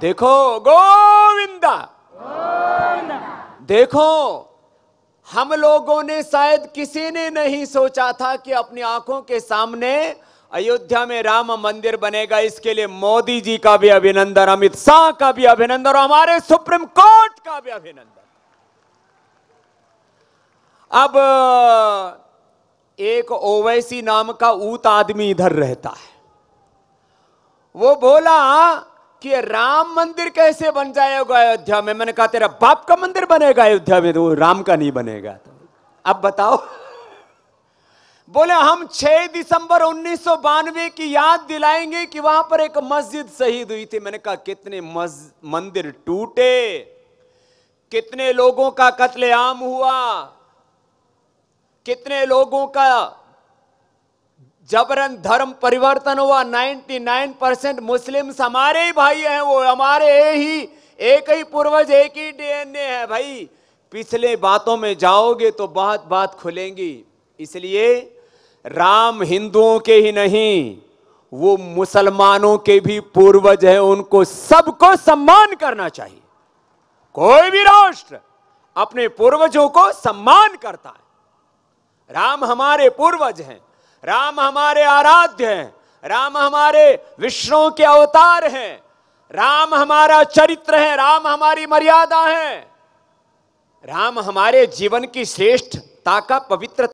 देखो गोविंदा देखो हम लोगों ने शायद किसी ने नहीं सोचा था कि अपनी आंखों के सामने अयोध्या में राम मंदिर बनेगा इसके लिए मोदी जी का भी अभिनंदन अमित शाह का भी अभिनंदन और हमारे सुप्रीम कोर्ट का भी अभिनंदन अब एक ओवैसी नाम का ऊत आदमी इधर रहता है वो बोला कि राम मंदिर कैसे बन जाएगा अयोध्या में मैंने कहा तेरा बाप का मंदिर बनेगा अयोध्या में तो राम का नहीं बनेगा तो अब बताओ बोले हम 6 दिसंबर उन्नीस की याद दिलाएंगे कि वहां पर एक मस्जिद शहीद हुई थी मैंने कहा कितने मंदिर टूटे कितने लोगों का कत्लेआम हुआ कितने लोगों का जबरन धर्म परिवर्तन हुआ 99 परसेंट मुस्लिम्स हमारे ही भाई हैं वो हमारे ही एक ही पूर्वज एक ही डीएनए है भाई पिछले बातों में जाओगे तो बहुत बात खुलेंगी इसलिए राम हिंदुओं के ही नहीं वो मुसलमानों के भी पूर्वज हैं उनको सबको सम्मान करना चाहिए कोई भी राष्ट्र अपने पूर्वजों को सम्मान करता है राम हमारे पूर्वज हैं राम हमारे आराध्य हैं राम हमारे विष्णु के अवतार हैं राम हमारा चरित्र है राम हमारी मर्यादा है राम हमारे जीवन की श्रेष्ठता का पवित्र